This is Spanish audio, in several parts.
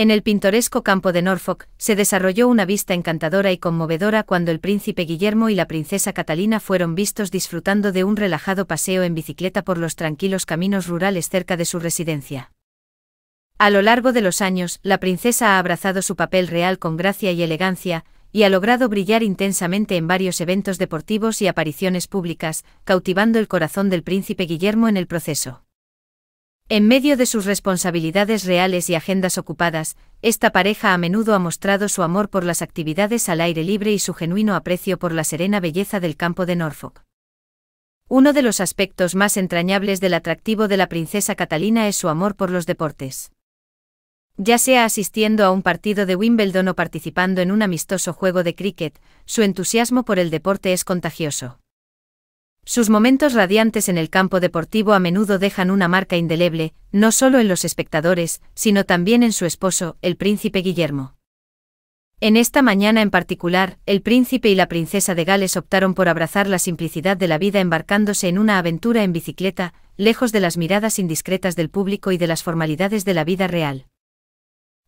En el pintoresco campo de Norfolk, se desarrolló una vista encantadora y conmovedora cuando el príncipe Guillermo y la princesa Catalina fueron vistos disfrutando de un relajado paseo en bicicleta por los tranquilos caminos rurales cerca de su residencia. A lo largo de los años, la princesa ha abrazado su papel real con gracia y elegancia, y ha logrado brillar intensamente en varios eventos deportivos y apariciones públicas, cautivando el corazón del príncipe Guillermo en el proceso. En medio de sus responsabilidades reales y agendas ocupadas, esta pareja a menudo ha mostrado su amor por las actividades al aire libre y su genuino aprecio por la serena belleza del campo de Norfolk. Uno de los aspectos más entrañables del atractivo de la princesa Catalina es su amor por los deportes. Ya sea asistiendo a un partido de Wimbledon o participando en un amistoso juego de cricket, su entusiasmo por el deporte es contagioso. Sus momentos radiantes en el campo deportivo a menudo dejan una marca indeleble, no solo en los espectadores, sino también en su esposo, el príncipe Guillermo. En esta mañana en particular, el príncipe y la princesa de Gales optaron por abrazar la simplicidad de la vida embarcándose en una aventura en bicicleta, lejos de las miradas indiscretas del público y de las formalidades de la vida real.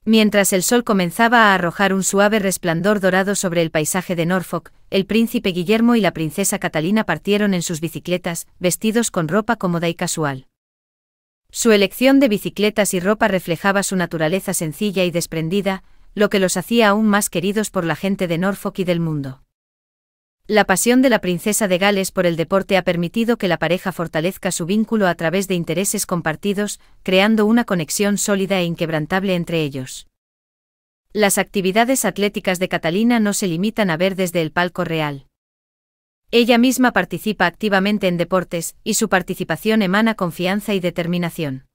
Mientras el sol comenzaba a arrojar un suave resplandor dorado sobre el paisaje de Norfolk, el príncipe Guillermo y la princesa Catalina partieron en sus bicicletas, vestidos con ropa cómoda y casual. Su elección de bicicletas y ropa reflejaba su naturaleza sencilla y desprendida, lo que los hacía aún más queridos por la gente de Norfolk y del mundo. La pasión de la princesa de Gales por el deporte ha permitido que la pareja fortalezca su vínculo a través de intereses compartidos, creando una conexión sólida e inquebrantable entre ellos. Las actividades atléticas de Catalina no se limitan a ver desde el palco real. Ella misma participa activamente en deportes, y su participación emana confianza y determinación.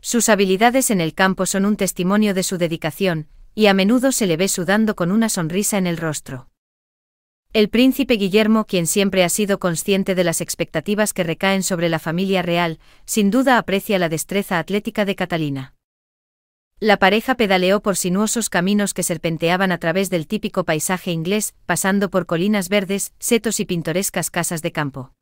Sus habilidades en el campo son un testimonio de su dedicación, y a menudo se le ve sudando con una sonrisa en el rostro. El príncipe Guillermo, quien siempre ha sido consciente de las expectativas que recaen sobre la familia real, sin duda aprecia la destreza atlética de Catalina. La pareja pedaleó por sinuosos caminos que serpenteaban a través del típico paisaje inglés, pasando por colinas verdes, setos y pintorescas casas de campo.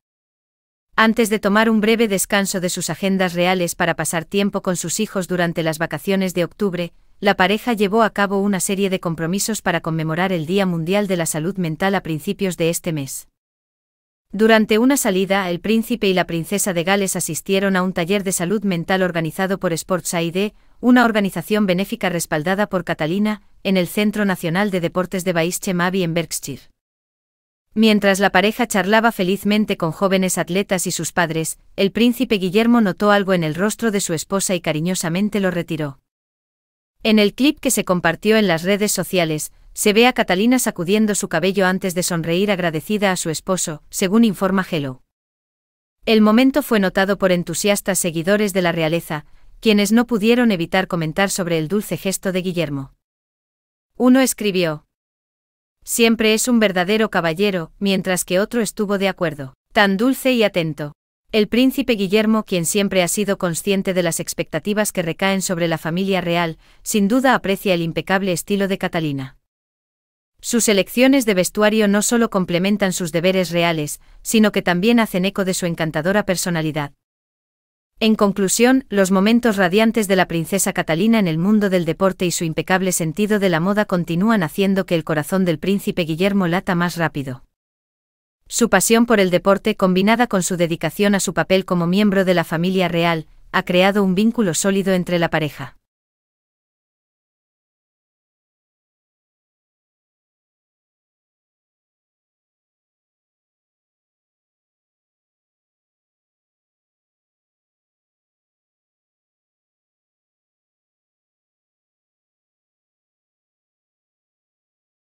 Antes de tomar un breve descanso de sus agendas reales para pasar tiempo con sus hijos durante las vacaciones de octubre, la pareja llevó a cabo una serie de compromisos para conmemorar el Día Mundial de la Salud Mental a principios de este mes. Durante una salida, el príncipe y la princesa de Gales asistieron a un taller de salud mental organizado por SportsAid, una organización benéfica respaldada por Catalina, en el Centro Nacional de Deportes de Baixem en Berkshire. Mientras la pareja charlaba felizmente con jóvenes atletas y sus padres, el príncipe Guillermo notó algo en el rostro de su esposa y cariñosamente lo retiró. En el clip que se compartió en las redes sociales, se ve a Catalina sacudiendo su cabello antes de sonreír agradecida a su esposo, según informa Hello. El momento fue notado por entusiastas seguidores de la realeza, quienes no pudieron evitar comentar sobre el dulce gesto de Guillermo. Uno escribió, Siempre es un verdadero caballero, mientras que otro estuvo de acuerdo, tan dulce y atento. El príncipe Guillermo, quien siempre ha sido consciente de las expectativas que recaen sobre la familia real, sin duda aprecia el impecable estilo de Catalina. Sus elecciones de vestuario no solo complementan sus deberes reales, sino que también hacen eco de su encantadora personalidad. En conclusión, los momentos radiantes de la princesa Catalina en el mundo del deporte y su impecable sentido de la moda continúan haciendo que el corazón del príncipe Guillermo lata más rápido. Su pasión por el deporte combinada con su dedicación a su papel como miembro de la familia real, ha creado un vínculo sólido entre la pareja.